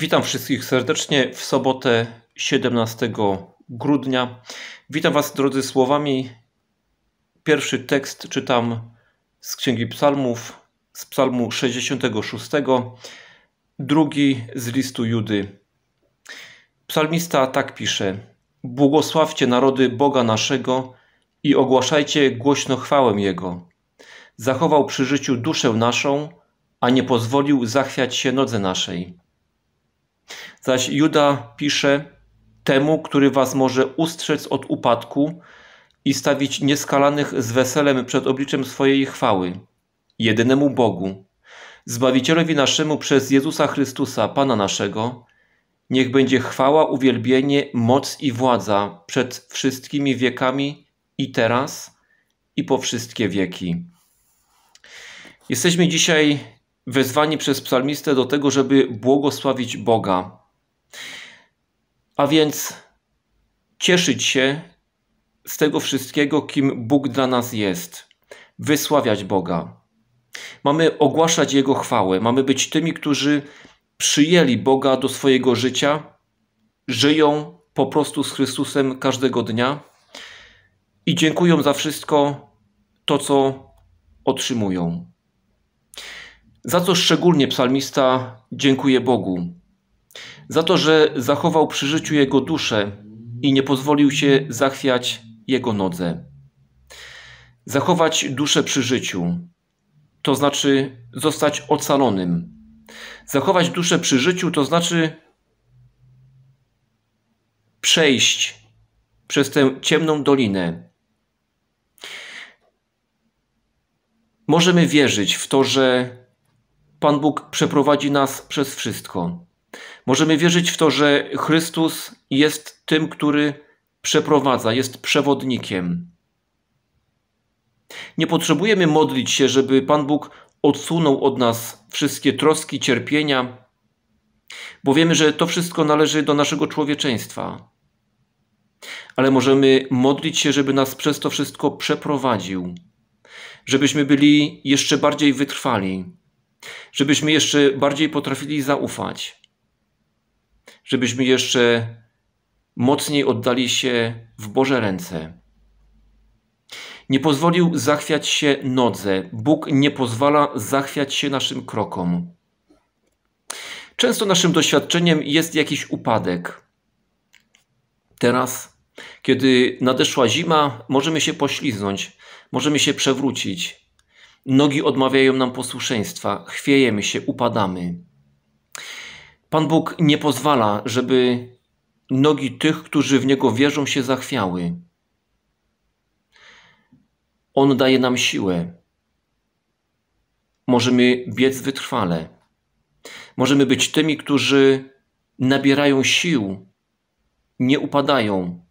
Witam wszystkich serdecznie w sobotę 17 grudnia. Witam Was, drodzy, słowami. Pierwszy tekst czytam z Księgi Psalmów, z Psalmu 66, drugi z listu Judy. Psalmista tak pisze: Błogosławcie narody Boga naszego i ogłaszajcie głośno chwałę Jego. Zachował przy życiu duszę naszą, a nie pozwolił zachwiać się nodze naszej Zaś Juda pisze temu, który was może ustrzec od upadku i stawić nieskalanych z weselem przed obliczem swojej chwały, jedynemu Bogu, Zbawicielowi naszemu przez Jezusa Chrystusa, Pana naszego, niech będzie chwała, uwielbienie, moc i władza przed wszystkimi wiekami i teraz i po wszystkie wieki. Jesteśmy dzisiaj wezwani przez psalmistę do tego, żeby błogosławić Boga. A więc cieszyć się z tego wszystkiego, kim Bóg dla nas jest, wysławiać Boga. Mamy ogłaszać Jego chwałę, mamy być tymi, którzy przyjęli Boga do swojego życia, żyją po prostu z Chrystusem każdego dnia i dziękują za wszystko to, co otrzymują. Za co szczególnie psalmista dziękuję Bogu? Za to, że zachował przy życiu jego duszę i nie pozwolił się zachwiać jego nodze. Zachować duszę przy życiu, to znaczy zostać ocalonym. Zachować duszę przy życiu, to znaczy przejść przez tę ciemną dolinę. Możemy wierzyć w to, że Pan Bóg przeprowadzi nas przez wszystko. Możemy wierzyć w to, że Chrystus jest tym, który przeprowadza, jest przewodnikiem. Nie potrzebujemy modlić się, żeby Pan Bóg odsunął od nas wszystkie troski, cierpienia, bo wiemy, że to wszystko należy do naszego człowieczeństwa. Ale możemy modlić się, żeby nas przez to wszystko przeprowadził, żebyśmy byli jeszcze bardziej wytrwali, żebyśmy jeszcze bardziej potrafili zaufać, żebyśmy jeszcze mocniej oddali się w Boże ręce. Nie pozwolił zachwiać się nodze. Bóg nie pozwala zachwiać się naszym krokom. Często naszym doświadczeniem jest jakiś upadek. Teraz, kiedy nadeszła zima, możemy się pośliznąć, możemy się przewrócić, Nogi odmawiają nam posłuszeństwa, chwiejemy się, upadamy. Pan Bóg nie pozwala, żeby nogi tych, którzy w Niego wierzą, się zachwiały. On daje nam siłę. Możemy biec wytrwale. Możemy być tymi, którzy nabierają sił, nie upadają,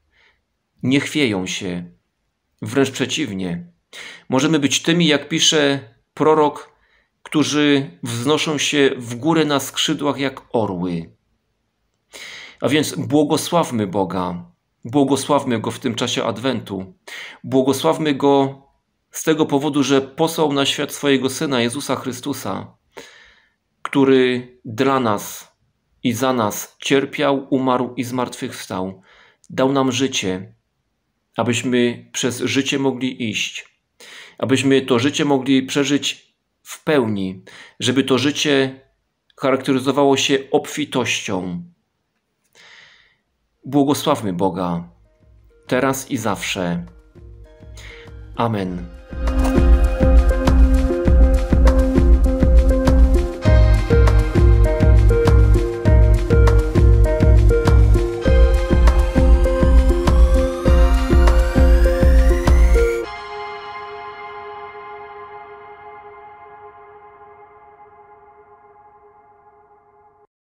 nie chwieją się, wręcz przeciwnie Możemy być tymi, jak pisze prorok, którzy wznoszą się w górę na skrzydłach jak orły. A więc błogosławmy Boga, błogosławmy Go w tym czasie Adwentu, błogosławmy Go z tego powodu, że posłał na świat swojego Syna Jezusa Chrystusa, który dla nas i za nas cierpiał, umarł i zmartwychwstał, dał nam życie, abyśmy przez życie mogli iść abyśmy to życie mogli przeżyć w pełni, żeby to życie charakteryzowało się obfitością. Błogosławmy Boga, teraz i zawsze. Amen.